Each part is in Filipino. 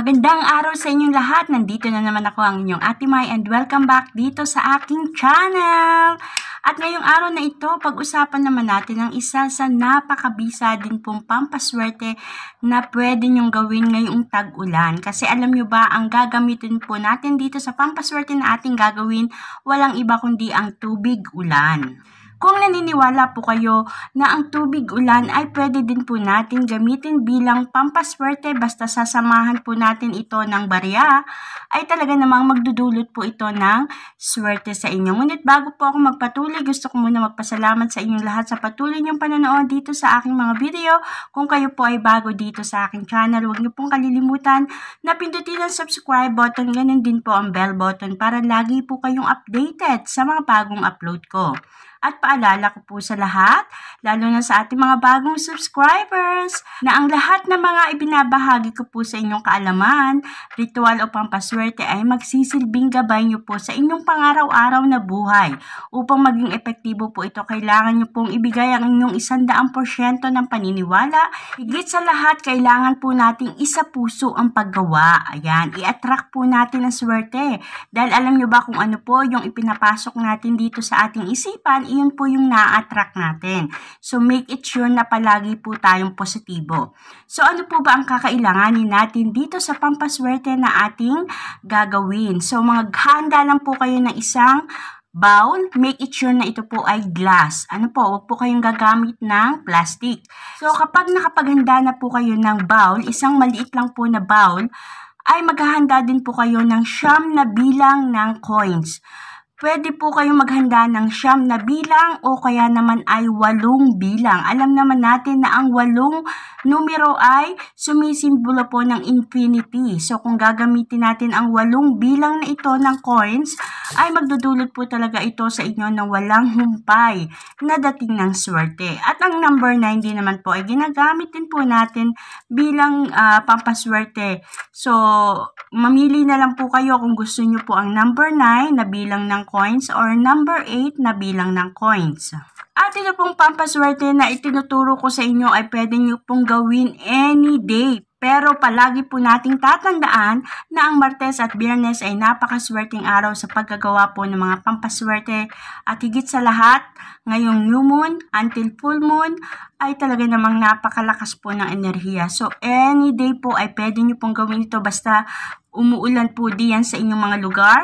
Magandang araw sa inyong lahat. Nandito na naman ako ang inyong Ate Mai and welcome back dito sa aking channel. At ngayong araw na ito, pag-usapan naman natin ang isa sa napakabisa din pong pampaswerte na pwede nyong gawin ngayong tag-ulan. Kasi alam nyo ba, ang gagamitin po natin dito sa pampaswerte na ating gagawin, walang iba kundi ang tubig ulan. Kung naniniwala po kayo na ang tubig ulan ay pwede din po natin gamitin bilang pampaswerte basta sasamahan po natin ito ng barya, ay talaga namang magdudulot po ito ng swerte sa inyo. Ngunit bago po ako magpatuloy, gusto ko muna magpasalamat sa inyong lahat sa patuloy niyong pananood dito sa aking mga video. Kung kayo po ay bago dito sa aking channel, huwag niyo pong kalilimutan na pindutin ang subscribe button, ganun din po ang bell button para lagi po kayong updated sa mga bagong upload ko. At paalala ko po sa lahat, lalo na sa ating mga bagong subscribers, na ang lahat ng mga ibinabahagi ko po sa inyong kaalaman, ritual o pampaswerte ay magsisilbing gabay niyo po sa inyong pangaraw-araw na buhay. Upang maging epektibo po ito, kailangan niyo pong ibigay ang inyong isandaang porsyento ng paniniwala. Higit sa lahat, kailangan po nating isa puso ang paggawa. Ayan, i-attract po natin ang swerte. Dahil alam niyo ba kung ano po yung ipinapasok natin dito sa ating isipan, iyon po yung na-attract natin. So, make it sure na palagi po tayong positibo. So, ano po ba ang kakailanganin natin dito sa pampaswerte na ating gagawin? So, maghanda lang po kayo ng isang bowl, make it sure na ito po ay glass. Ano po, huwag po kayong gagamit ng plastic. So, kapag nakapaghanda na po kayo ng bowl, isang maliit lang po na bowl, ay maghahanda din po kayo ng siyam na bilang ng coins pwede po kayong maghanda ng siyam na bilang o kaya naman ay walong bilang. Alam naman natin na ang walong numero ay sumisimbolo po ng infinity. So kung gagamitin natin ang walong bilang na ito ng coins, ay magdudulot po talaga ito sa inyo ng walang humpay na dating ng swerte. At ang number 9 din naman po ay ginagamit din po natin bilang uh, pampaswerte. So mamili na lang po kayo kung gusto nyo po ang number 9 na bilang ng coins or number 8 na bilang ng coins. At ito pong pampaswerte na itinuturo ko sa inyo ay pwede nyo pong gawin any day. Pero palagi po nating tatandaan na ang Martes at Biyernes ay napakaswerteng araw sa paggagawa po ng mga pampaswerte at higit sa lahat, ngayong new moon until full moon ay talaga namang napakalakas po ng enerhiya. So any day po ay pwede nyo pong gawin ito basta umuulan po diyan sa inyong mga lugar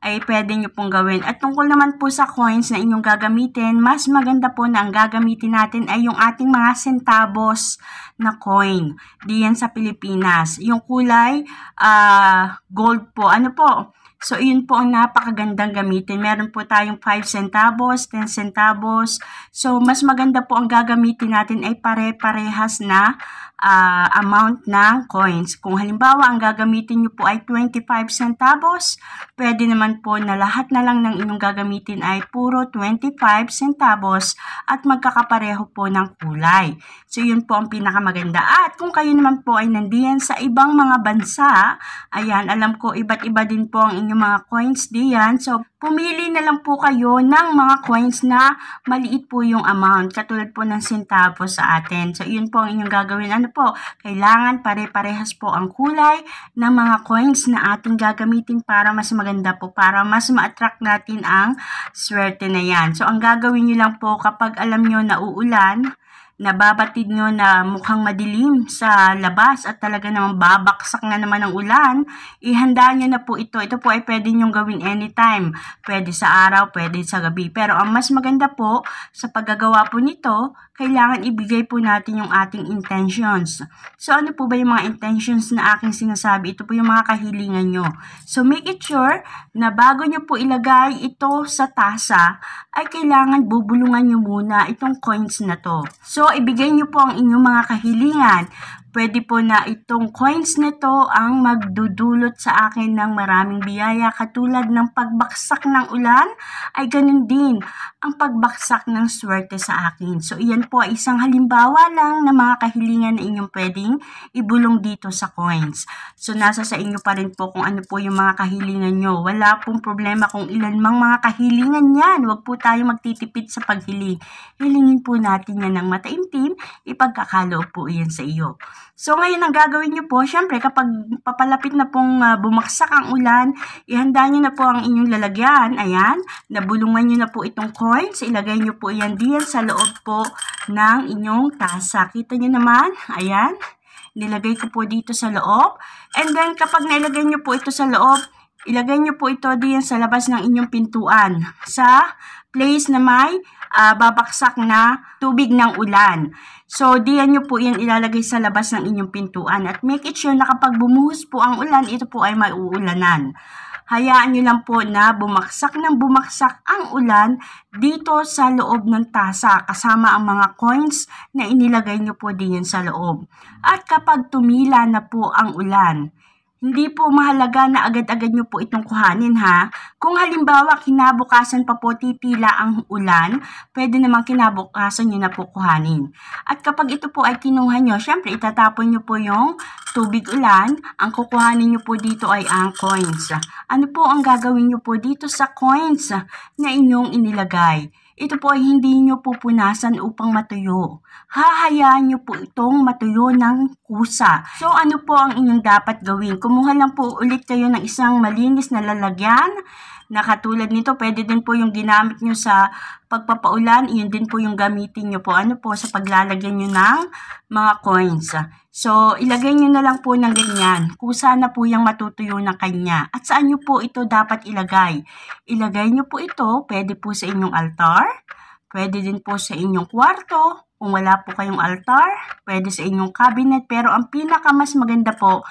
ay pwede nyo pong gawin. At tungkol naman po sa coins na inyong gagamitin, mas maganda po na ang gagamitin natin ay yung ating mga centavos na coin diyan sa Pilipinas. Yung kulay uh, gold po. Ano po? So, iyon po ang napakagandang gamitin. Meron po tayong 5 centavos, 10 centavos. So, mas maganda po ang gagamitin natin ay pare-parehas na uh, amount ng coins. Kung halimbawa ang gagamitin nyo po ay 25 centavos, pwede naman po na lahat na lang ng inyong gagamitin ay puro 25 centavos at magkakapareho po ng kulay. So yun po ang pinakamaganda. At kung kayo naman po ay nandiyan sa ibang mga bansa, ayan, alam ko iba't iba din po ang inyong mga coins diyan. So pumili na lang po kayo ng mga coins na maliit po yung amount, katulad po ng centavos sa atin. So yun po ang inyong gagawin. Ano po, kailangan pare-parehas po ang kulay ng mga coins na ating gagamitin para mas maganda po, para mas ma-attract natin ang swerte na yan. So, ang gagawin nyo lang po kapag alam nyo na uulan, nababatid nyo na mukhang madilim sa labas at talaga namang babaksak na naman ang ulan, ihanda nyo na po ito. Ito po ay pwede nyong gawin anytime. Pwede sa araw, pwede sa gabi. Pero ang mas maganda po sa paggagawa po nito kailangan ibigay po natin yung ating intentions. So, ano po ba yung mga intentions na aking sinasabi? Ito po yung mga kahilingan nyo. So, make it sure na bago nyo po ilagay ito sa tasa, ay kailangan bubulungan nyo muna itong coins na to. So, ibigay nyo po ang inyong mga kahilingan. Pwede po na itong coins nito ang magdudulot sa akin ng maraming biyaya katulad ng pagbaksak ng ulan ay ganun din ang pagbaksak ng swerte sa akin. So iyan po ay isang halimbawa lang ng mga kahilingan na inyong pwedeng ibulong dito sa coins. So nasa sa inyo pa rin po kung ano po yung mga kahilingan nyo. Wala pong problema kung ilan mang mga kahilingan yan. Huwag po tayo magtitipid sa paghiling. Hilingin po natin yan ng mataimtim. Ipagkakaloob po yan sa iyo. So ngayon ang gagawin niyo po, syempre kapag papalapit na pong uh, ah, bumaksak ang ulan, ihanda niyo na po ang inyong lalagyan. Ayan, nabulungan niyo na po itong coins. Ilagay niyo po yan diyan sa loob po ng inyong tasa. Kita niyo naman, ayan, nilagay ko po dito sa loob. And then kapag nailagay niyo po ito sa loob, ilagay niyo po ito diyan sa labas ng inyong pintuan. Sa place na may uh, babaksak na tubig ng ulan. So, diyan nyo po yan ilalagay sa labas ng inyong pintuan. At make it sure na kapag bumuhos po ang ulan, ito po ay may uulanan. Hayaan nyo lang po na bumaksak ng bumaksak ang ulan dito sa loob ng tasa kasama ang mga coins na inilagay nyo po diyan sa loob. At kapag tumila na po ang ulan, hindi po mahalaga na agad-agad nyo po itong kuhanin ha. Kung halimbawa kinabukasan pa po titila ang ulan, pwede naman kinabukasan nyo na po kuhanin. At kapag ito po ay kinuha nyo, syempre itatapon nyo po yung tubig ulan. Ang kukuhanin nyo po dito ay ang coins. Ano po ang gagawin nyo po dito sa coins na inyong inilagay? Ito po ay hindi nyo pupunasan upang matuyo. Hahayaan nyo po itong matuyo ng kusa. So ano po ang inyong dapat gawin? Kumuha lang po ulit kayo ng isang malinis na lalagyan na katulad nito. Pwede din po yung ginamit nyo sa pagpapaulan, yun din po yung gamitin nyo po. Ano po, sa paglalagyan nyo ng mga coins. So, ilagay nyo na lang po ng ganyan. Kusa na po yung matutuyo na kanya. At saan nyo po ito dapat ilagay? Ilagay nyo po ito, pwede po sa inyong altar, pwede din po sa inyong kwarto, kung wala po kayong altar, pwede sa inyong cabinet. Pero ang pinaka mas maganda po,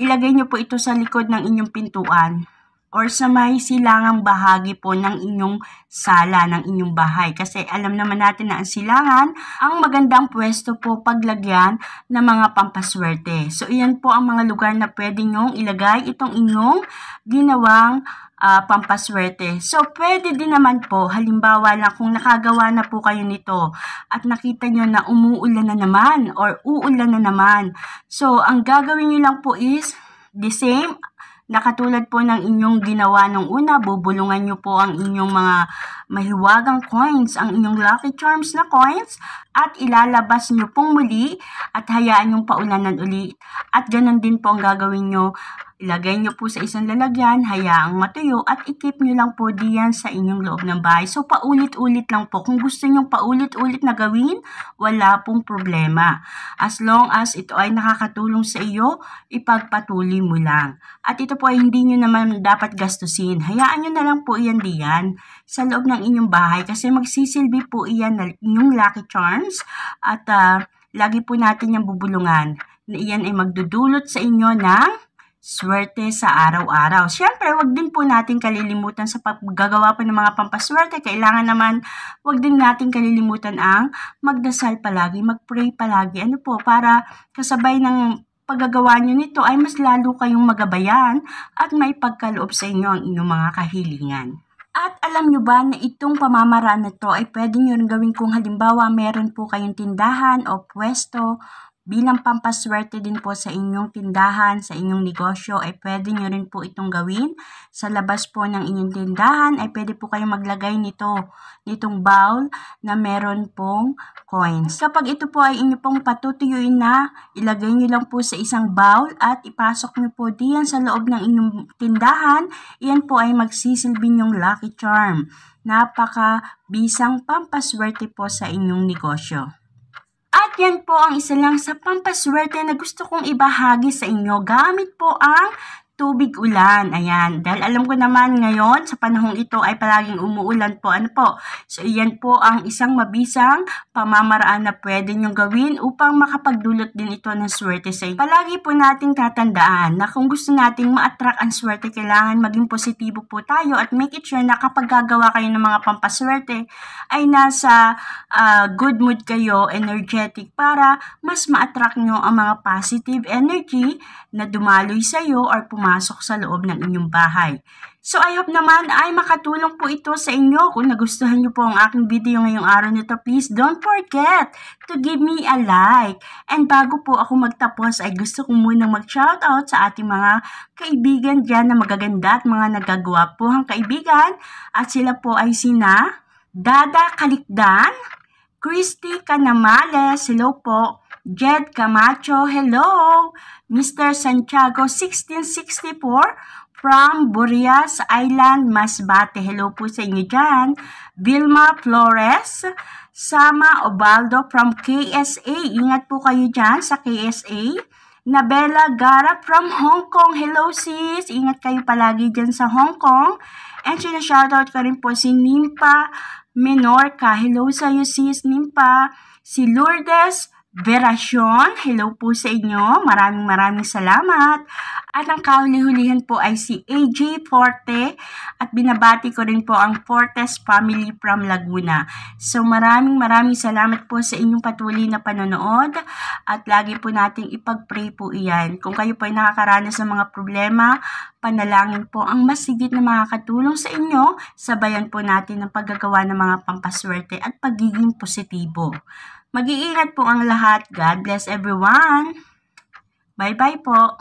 ilagay nyo po ito sa likod ng inyong pintuan or sa may silangang bahagi po ng inyong sala, ng inyong bahay. Kasi alam naman natin na ang silangan, ang magandang pwesto po paglagyan ng mga pampaswerte. So, iyan po ang mga lugar na pwede nyong ilagay itong inyong ginawang uh, pampaswerte. So, pwede din naman po, halimbawa lang kung nakagawa na po kayo nito at nakita nyo na umuulan na naman or uulan na naman. So, ang gagawin nyo lang po is the same na katulad po ng inyong ginawa nung una, bubulungan nyo po ang inyong mga mahiwagang coins, ang inyong Lucky Charms na coins, at ilalabas nyo pong muli at hayaan yung paulanan ulit. At ganun din po ang gagawin nyo Ilagay nyo po sa isang lalagyan, hayaang matuyo at ikip nyo lang po diyan sa inyong loob ng bahay. So paulit-ulit lang po. Kung gusto nyo paulit-ulit na gawin, wala pong problema. As long as ito ay nakakatulong sa iyo, ipagpatuloy mo lang. At ito po ay hindi nyo naman dapat gastusin. Hayaan nyo na lang po iyan diyan sa loob ng inyong bahay kasi magsisilbi po iyan ng inyong lucky charms at uh, lagi po natin yung bubulungan na iyan ay magdudulot sa inyo ng swerte sa araw-araw. Siyempre, wag din po natin kalilimutan sa paggagawa po ng mga pampaswerte. Kailangan naman, wag din natin kalilimutan ang magdasal palagi, magpray palagi. Ano po, para kasabay ng paggagawa nyo nito ay mas lalo kayong magabayan at may pagkaloob sa inyo ang inyong mga kahilingan. At alam nyo ba na itong pamamaraan na to ay pwede nyo rin gawin kung halimbawa meron po kayong tindahan o pwesto Bilang pampaswerte din po sa inyong tindahan, sa inyong negosyo, ay pwede nyo rin po itong gawin. Sa labas po ng inyong tindahan, ay pwede po kayong maglagay nito, nitong bowl na meron pong coins. Kapag ito po ay inyo pong patutuyuin na, ilagay nyo lang po sa isang bowl at ipasok nyo po diyan sa loob ng inyong tindahan. Iyan po ay magsisilbi yung lucky charm. Napaka bisang pampaswerte po sa inyong negosyo. Yan po ang isa lang sa pampaswerte na gusto kong ibahagi sa inyo gamit po ang tubig ulan. Ayan, dahil alam ko naman ngayon sa panahong ito ay palaging umuulan po. Ano po? So, iyan po ang isang mabisang pamamaraan na pwede nyong gawin upang makapagdulot din ito ng swerte sa inyo. Palagi po nating tatandaan na kung gusto nating ma-attract ang swerte, kailangan maging positibo po tayo at make it sure na kapag gagawa kayo ng mga pampaswerte ay nasa uh, good mood kayo, energetic para mas ma-attract nyo ang mga positive energy na dumaloy sa iyo or pumasok pumasok sa loob ng inyong bahay. So I hope naman ay makatulong po ito sa inyo. Kung nagustuhan niyo po ang aking video ngayong araw nito, please don't forget to give me a like. And bago po ako magtapos ay gusto ko munang mag-shoutout sa ating mga kaibigan dyan na magaganda at mga nagagwapuhang kaibigan. At sila po ay sina Dada Kalikdan, Christy Canamales, hello po. Jed Camacho, hello! Mr. Santiago, 1664 from Burias Island, Masbate. Hello po sa inyo dyan. Vilma Flores, Sama Obaldo from KSA. Ingat po kayo dyan sa KSA. Nabella Gara from Hong Kong. Hello sis! Ingat kayo palagi dyan sa Hong Kong. And sinashoutout ko rin po si Nimpa Menorca. Hello sa iyo sis, Nimpa. Si Lourdes Verasyon, hello po sa inyo. Maraming maraming salamat. At ang kahuli-hulihan po ay si AJ Forte at binabati ko rin po ang Fortes family from Laguna. So maraming maraming salamat po sa inyong patuloy na panonood at lagi po nating ipag-pray po iyan. Kung kayo po ay nakakaranas ng mga problema, panalangin po ang masigit na makakatulong sa inyo, sabayan po natin ang paggagawa ng mga pampaswerte at pagiging positibo. Mag-iingat po ang lahat. God bless everyone. Bye-bye po.